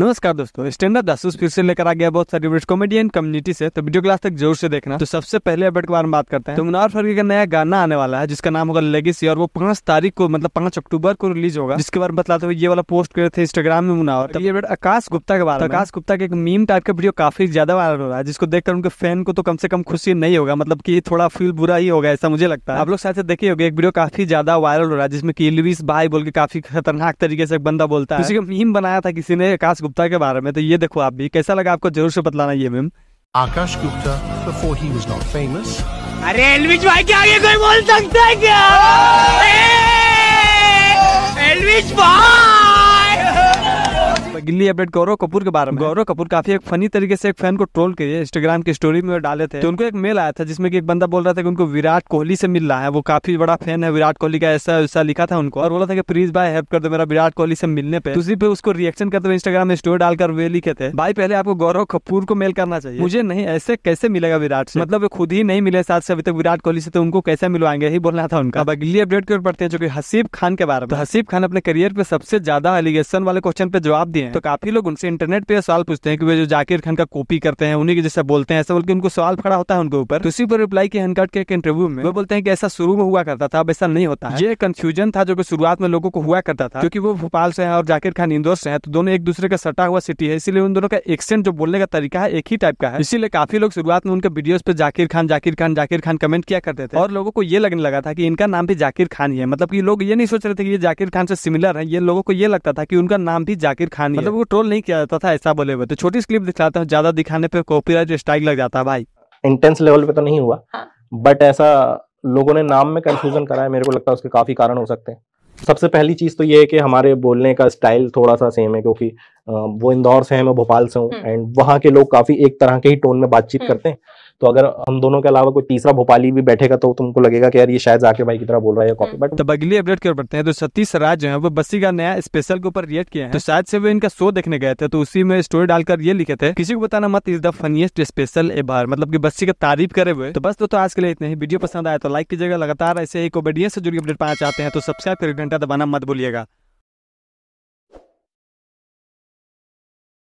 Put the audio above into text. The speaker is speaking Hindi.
नमस्कार दोस्तों स्टैंड दासूस फिर से लेकर आ गया बहुत सारी ब्रिटिश कॉमेडियन कम्युनिटी से तो वीडियो क्लास तक जरूर से देखना तो सबसे पहले अपडेट के बारे में बात करते हैं तो मुनार फरवी का नया गाना आने वाला है जिसका नाम होगा लेगेसी और वो पांच तारीख को मतलब पांच अक्टूबर को रिलीज होगा जिसके बारे में बताते हुए ये वाला पोस्ट करे थे इंस्टाग्राम में मुनावर तो ये अपडेट आकाश गुप्ता के बारे में आकाश गुप्ता के एक मीम टाइप का वीडियो काफी ज्यादा वायरल हो रहा है जिसको देखकर उनके फैन को तो कम से कम खुशी नहीं होगा मतलब की थोड़ा फील बुरा ही होगा ऐसा मुझे लगता है आप लोग शायद देखे होगा एक वीडियो काफी ज्यादा वायरल हो रहा है जिसमें की लुविस भाई बोल के काफी खतरनाक तरीके से एक बंदा बोलता है का मीम बनाया था किसी ने आकाश गुप्ता के बारे में तो ये देखो आप भी कैसा लगा आपको जरूर से बतलाना ये ma'am Akash Gupta before he was not famous अरे एलविश भाई के आगे कोई बोल सकता है क्या? एलविश भाई गिल्ली अपडेट गौरव कपूर के बारे में गौरव कपूर काफी एक फनी तरीके से एक फैन को ट्रोल किए इंस्टाग्राम की स्टोरी में डाले थे तो उनको एक मेल आया था जिसमें एक बंदा बोल रहा था कि उनको विराट कोहली से मिल रहा है वो काफी बड़ा फैन है विराट कोहली का ऐसा ऐसा लिखा था उनको और बोला था कि प्लीज भाई हेल्प कर दो मेरा विराट कोहली से मिलने पे उसी पे उसको रिएक्शन करते हुए इंस्टाग्राम में स्टोरी डालकर वे लिखे थे भाई पहले आपको गौरव कपूर को मेल करना चाहिए मुझे नहीं ऐसे कैसे मिलेगा विराट से मतलब खुद ही नहीं मिले साथ से अभी तक विराट कोहली से तो उनको कैसे मिलवाएंगे यही बोलना था उनका अब अगली अपडेट की ओर पढ़ते हैं जो कि हसीब खान के बारे में तो हसीब खान अपने करियर पे सबसे ज्यादा एलिगेशन वाले क्वेश्चन पे जवाब दिए हैं तो काफी लोग उनसे इंटरनेट पे सवाल पूछते हैं कि वे जो जाकिर खान का कॉपी करते हैं उन्हीं के जैसे बोलते हैं ऐसा बोल के उनको सवाल खड़ा होता है उनके ऊपर तो उसी पर रिप्लाई की हनकट के एक इंटरव्यू में वो बोलते हैं कि ऐसा शुरू में हुआ करता था अब ऐसा नहीं होता ये कंफ्यूजन था जो कि शुरुआत में लोगों को हुआ करता था क्योंकि वो भोपाल से है और जाकिर खान इंदौर से है तो दोनों एक दूसरे का सटा हुआ सिटी है इसीलिए उन दोनों का एक्सेंट जो बोलने का तरीका है एक ही टाइप का है इसीलिए काफी लोग शुरुआत में उनके वीडियो पे जाकिर खान जाकिर खान जाकिर खान कमेंट किया करते थे और लोगों को ये लगने लगा था कि इनका नाम भी जाकिर खान ही है मतलब कि लोग ये नहीं सोच रहे थे कि ये जाकिर खान से सिमिलर है ये लोगों को ये लगता था कि उनका नाम भी जाकिर खान मतलब वो ट्रोल नहीं किया जाता था ऐसा बोले हुए तो छोटी क्लिप दिखाता हूँ ज्यादा दिखाने पे कॉपीराइट स्ट्राइक लग जाता है भाई इंटेंस लेवल पे तो नहीं हुआ बट हाँ। ऐसा लोगों ने नाम में कंफ्यूजन करा है मेरे को लगता है उसके काफी कारण हो सकते हैं सबसे पहली चीज तो ये है कि हमारे बोलने का स्टाइल थोड़ा सा सेम है क्योंकि वो इंदौर से है मैं भोपाल से हूँ एंड हम्म। वहाँ के लोग काफी एक तरह के ही टोन में बातचीत हम्म। करते हैं तो अगर हम दोनों के अलावा कोई तीसरा भोपाली भी बैठेगा तो तुमको लगेगा कि यार ये शायद जाके भाई की तरह बोल रहा है कॉपी बट अगली अपडेट कर पड़ते हैं तो सतीश राज है वो बस्सी का नया स्पेशल के ऊपर रिएक्ट किया है तो शायद से वो इनका शो देखने गए थे तो उसी में स्टोरी डालकर ये लिखे थे किसी को बताना मत इज द फनीस्ट स्पेशल ए बार मतलब की बस्सी का तारीफ करे हुए तो बस दोस्तों तो आज के लिए इतने ही वीडियो पसंद आया तो लाइक कीजिएगा लगातार ऐसे ही कॉमेडियन से जुड़ी अपडेट पाना चाहते हैं तो सब्सक्राइब कर घंटा दबाना मत भूलिएगा